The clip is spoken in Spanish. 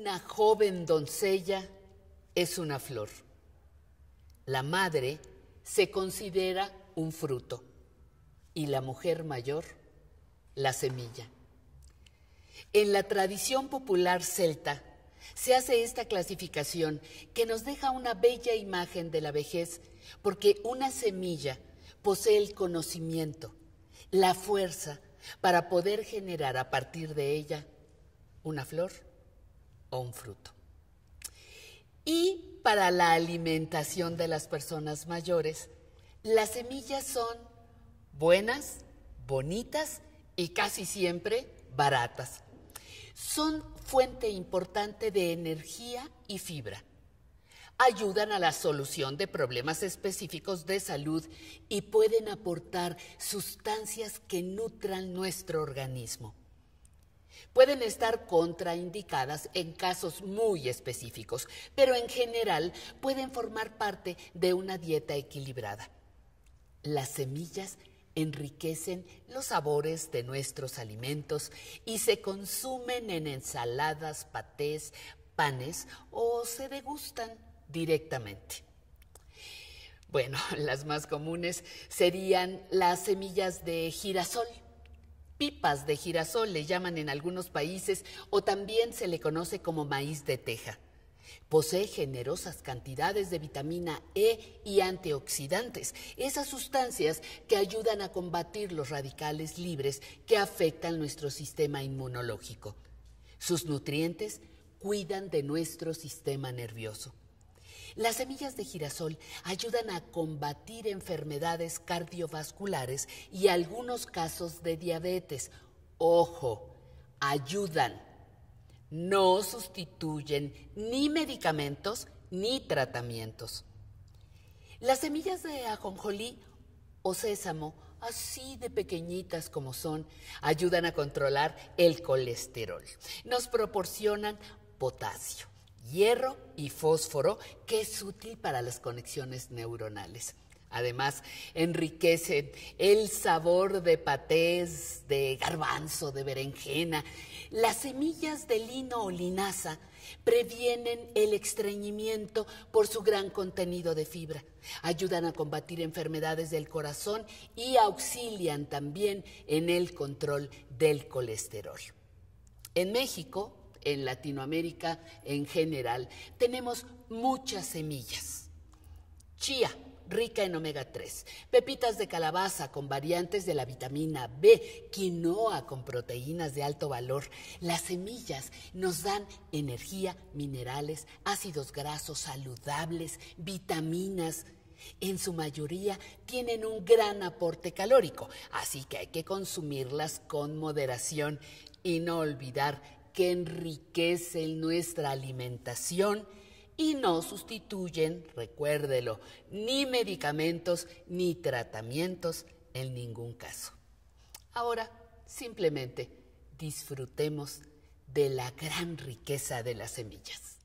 Una joven doncella es una flor. La madre se considera un fruto y la mujer mayor la semilla. En la tradición popular celta se hace esta clasificación que nos deja una bella imagen de la vejez porque una semilla posee el conocimiento, la fuerza para poder generar a partir de ella una flor un fruto. Y para la alimentación de las personas mayores, las semillas son buenas, bonitas y casi siempre baratas. Son fuente importante de energía y fibra. Ayudan a la solución de problemas específicos de salud y pueden aportar sustancias que nutran nuestro organismo. Pueden estar contraindicadas en casos muy específicos, pero en general pueden formar parte de una dieta equilibrada. Las semillas enriquecen los sabores de nuestros alimentos y se consumen en ensaladas, patés, panes o se degustan directamente. Bueno, las más comunes serían las semillas de girasol pipas de girasol le llaman en algunos países o también se le conoce como maíz de teja. Posee generosas cantidades de vitamina E y antioxidantes, esas sustancias que ayudan a combatir los radicales libres que afectan nuestro sistema inmunológico. Sus nutrientes cuidan de nuestro sistema nervioso. Las semillas de girasol ayudan a combatir enfermedades cardiovasculares y algunos casos de diabetes. Ojo, ayudan. No sustituyen ni medicamentos ni tratamientos. Las semillas de ajonjolí o sésamo, así de pequeñitas como son, ayudan a controlar el colesterol. Nos proporcionan potasio hierro y fósforo, que es útil para las conexiones neuronales. Además, enriquece el sabor de patés, de garbanzo, de berenjena. Las semillas de lino o linaza previenen el estreñimiento por su gran contenido de fibra. Ayudan a combatir enfermedades del corazón y auxilian también en el control del colesterol. En México, en Latinoamérica en general. Tenemos muchas semillas. Chía, rica en omega 3. Pepitas de calabaza con variantes de la vitamina B, quinoa con proteínas de alto valor. Las semillas nos dan energía, minerales, ácidos grasos saludables, vitaminas. En su mayoría tienen un gran aporte calórico, así que hay que consumirlas con moderación y no olvidar que enriquecen nuestra alimentación y no sustituyen, recuérdelo, ni medicamentos ni tratamientos en ningún caso. Ahora, simplemente disfrutemos de la gran riqueza de las semillas.